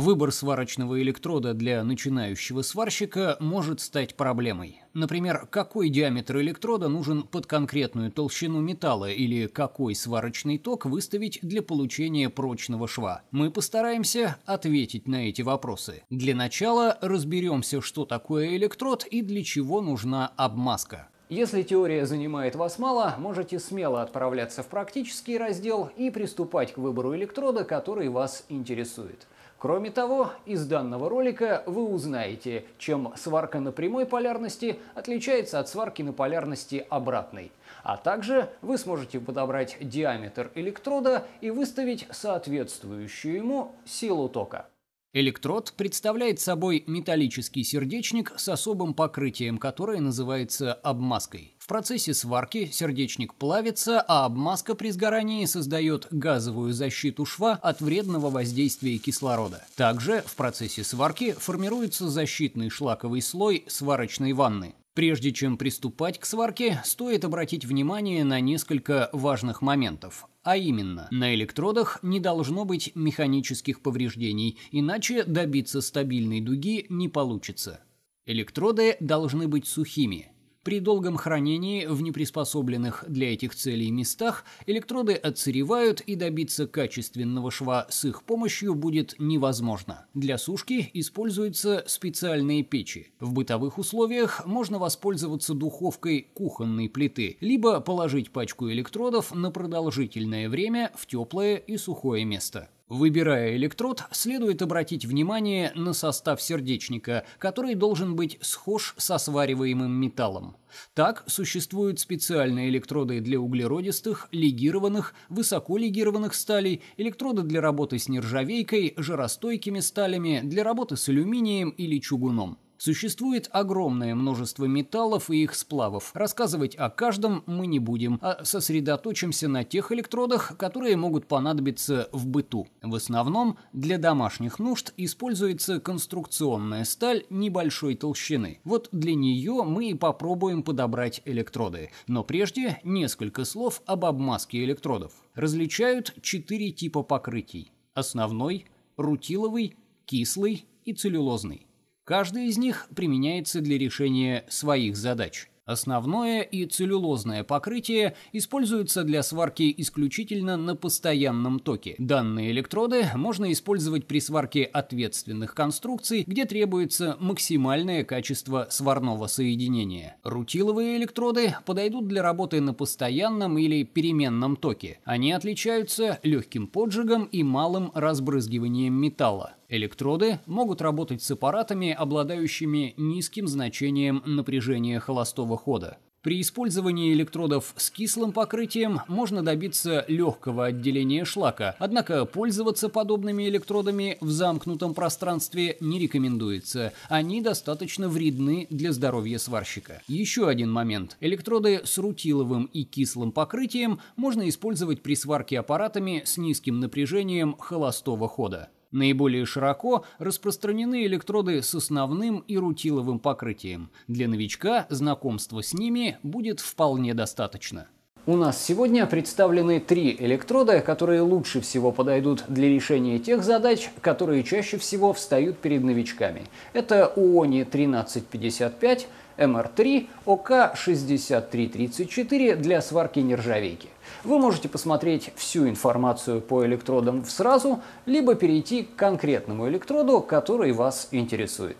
Выбор сварочного электрода для начинающего сварщика может стать проблемой. Например, какой диаметр электрода нужен под конкретную толщину металла или какой сварочный ток выставить для получения прочного шва. Мы постараемся ответить на эти вопросы. Для начала разберемся, что такое электрод и для чего нужна обмазка. Если теория занимает вас мало, можете смело отправляться в практический раздел и приступать к выбору электрода, который вас интересует. Кроме того, из данного ролика вы узнаете, чем сварка на прямой полярности отличается от сварки на полярности обратной. А также вы сможете подобрать диаметр электрода и выставить соответствующую ему силу тока. Электрод представляет собой металлический сердечник с особым покрытием, которое называется обмазкой. В процессе сварки сердечник плавится, а обмазка при сгорании создает газовую защиту шва от вредного воздействия кислорода. Также в процессе сварки формируется защитный шлаковый слой сварочной ванны. Прежде чем приступать к сварке, стоит обратить внимание на несколько важных моментов. А именно, на электродах не должно быть механических повреждений, иначе добиться стабильной дуги не получится. Электроды должны быть сухими. При долгом хранении в неприспособленных для этих целей местах электроды отсыревают и добиться качественного шва с их помощью будет невозможно. Для сушки используются специальные печи. В бытовых условиях можно воспользоваться духовкой кухонной плиты, либо положить пачку электродов на продолжительное время в теплое и сухое место. Выбирая электрод, следует обратить внимание на состав сердечника, который должен быть схож со свариваемым металлом. Так существуют специальные электроды для углеродистых, легированных, высоколегированных сталей, электроды для работы с нержавейкой, жаростойкими сталями, для работы с алюминием или чугуном. Существует огромное множество металлов и их сплавов. Рассказывать о каждом мы не будем, а сосредоточимся на тех электродах, которые могут понадобиться в быту. В основном для домашних нужд используется конструкционная сталь небольшой толщины. Вот для нее мы и попробуем подобрать электроды. Но прежде несколько слов об обмазке электродов. Различают четыре типа покрытий. Основной, рутиловый, кислый и целлюлозный. Каждый из них применяется для решения своих задач. Основное и целлюлозное покрытие используются для сварки исключительно на постоянном токе. Данные электроды можно использовать при сварке ответственных конструкций, где требуется максимальное качество сварного соединения. Рутиловые электроды подойдут для работы на постоянном или переменном токе. Они отличаются легким поджигом и малым разбрызгиванием металла. Электроды могут работать с аппаратами, обладающими низким значением напряжения холостого хода. При использовании электродов с кислым покрытием можно добиться легкого отделения шлака, однако пользоваться подобными электродами в замкнутом пространстве не рекомендуется, они достаточно вредны для здоровья сварщика. Еще один момент. Электроды с рутиловым и кислым покрытием можно использовать при сварке аппаратами с низким напряжением холостого хода. Наиболее широко распространены электроды с основным и рутиловым покрытием. Для новичка знакомство с ними будет вполне достаточно. У нас сегодня представлены три электрода, которые лучше всего подойдут для решения тех задач, которые чаще всего встают перед новичками. Это УОНИ 1355, МР3, ОК-6334 для сварки нержавейки. Вы можете посмотреть всю информацию по электродам сразу, либо перейти к конкретному электроду, который вас интересует.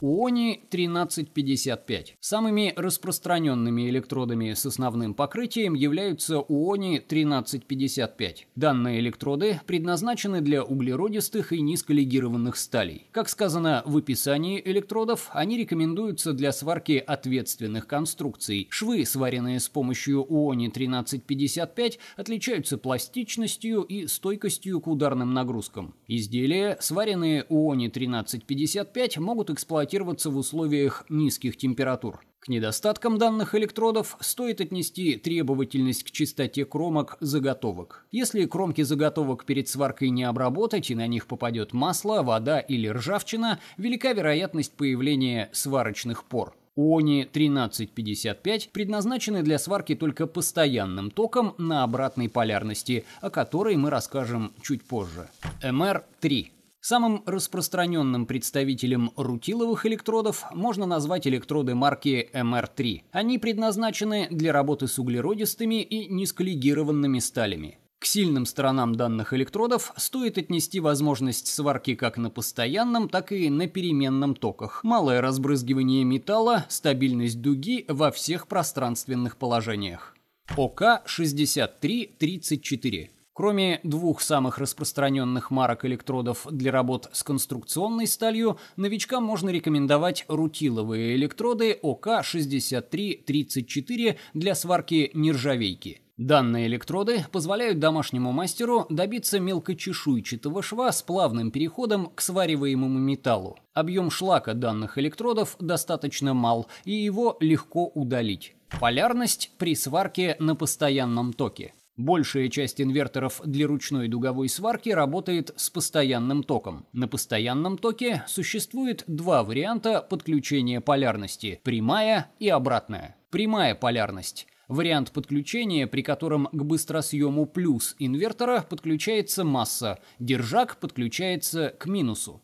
УОНИ 1355. Самыми распространенными электродами с основным покрытием являются УОНИ 1355. Данные электроды предназначены для углеродистых и низколегированных сталей. Как сказано в описании электродов, они рекомендуются для сварки ответственных конструкций. Швы, сваренные с помощью УОНИ 1355, отличаются пластичностью и стойкостью к ударным нагрузкам. Изделия, сваренные УОНИ 1355, могут эксплуатироваться эксплуатироваться в условиях низких температур. К недостаткам данных электродов стоит отнести требовательность к чистоте кромок заготовок. Если кромки заготовок перед сваркой не обработать и на них попадет масло, вода или ржавчина, велика вероятность появления сварочных пор. ОНИ 1355 предназначены для сварки только постоянным током на обратной полярности, о которой мы расскажем чуть позже. МР-3 Самым распространенным представителем рутиловых электродов можно назвать электроды марки mr 3 Они предназначены для работы с углеродистыми и низколегированными сталями. К сильным сторонам данных электродов стоит отнести возможность сварки как на постоянном, так и на переменном токах, малое разбрызгивание металла, стабильность дуги во всех пространственных положениях. ОК-6334 Кроме двух самых распространенных марок электродов для работ с конструкционной сталью, новичкам можно рекомендовать рутиловые электроды ОК-6334 для сварки нержавейки. Данные электроды позволяют домашнему мастеру добиться мелкочешуйчатого шва с плавным переходом к свариваемому металлу. Объем шлака данных электродов достаточно мал, и его легко удалить. Полярность при сварке на постоянном токе. Большая часть инверторов для ручной дуговой сварки работает с постоянным током. На постоянном токе существует два варианта подключения полярности – прямая и обратная. Прямая полярность – Вариант подключения, при котором к быстросъему плюс инвертора подключается масса, держак подключается к минусу.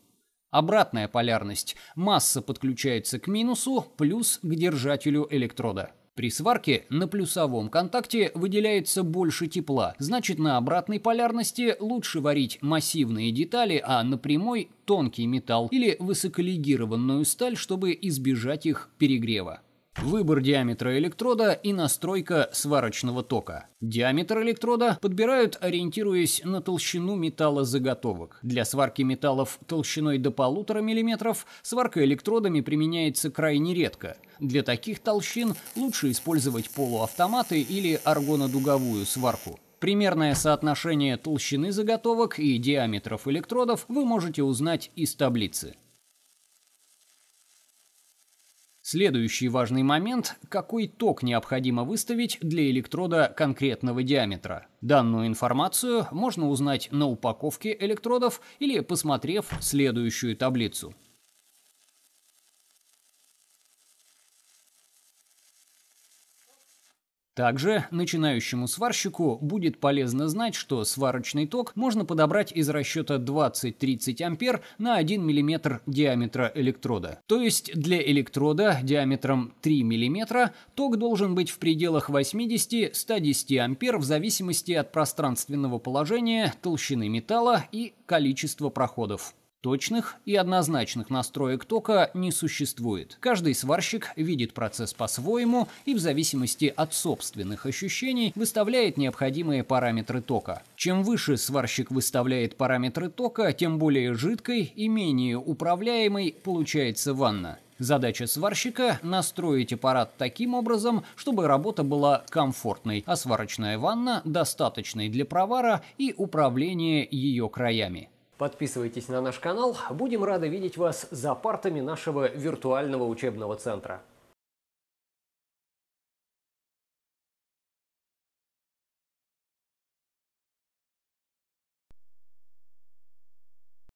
Обратная полярность. Масса подключается к минусу, плюс к держателю электрода. При сварке на плюсовом контакте выделяется больше тепла, значит на обратной полярности лучше варить массивные детали, а на прямой – тонкий металл или высоколегированную сталь, чтобы избежать их перегрева. Выбор диаметра электрода и настройка сварочного тока. Диаметр электрода подбирают, ориентируясь на толщину металла заготовок. Для сварки металлов толщиной до полутора миллиметров сварка электродами применяется крайне редко. Для таких толщин лучше использовать полуавтоматы или аргонодуговую сварку. Примерное соотношение толщины заготовок и диаметров электродов вы можете узнать из таблицы. Следующий важный момент – какой ток необходимо выставить для электрода конкретного диаметра. Данную информацию можно узнать на упаковке электродов или посмотрев следующую таблицу. Также начинающему сварщику будет полезно знать, что сварочный ток можно подобрать из расчета 20-30 ампер на 1 мм диаметра электрода. То есть для электрода диаметром 3 мм ток должен быть в пределах 80-110 ампер в зависимости от пространственного положения, толщины металла и количества проходов. Точных и однозначных настроек тока не существует. Каждый сварщик видит процесс по-своему и в зависимости от собственных ощущений выставляет необходимые параметры тока. Чем выше сварщик выставляет параметры тока, тем более жидкой и менее управляемой получается ванна. Задача сварщика – настроить аппарат таким образом, чтобы работа была комфортной, а сварочная ванна – достаточной для провара и управления ее краями. Подписывайтесь на наш канал. Будем рады видеть вас за партами нашего виртуального учебного центра.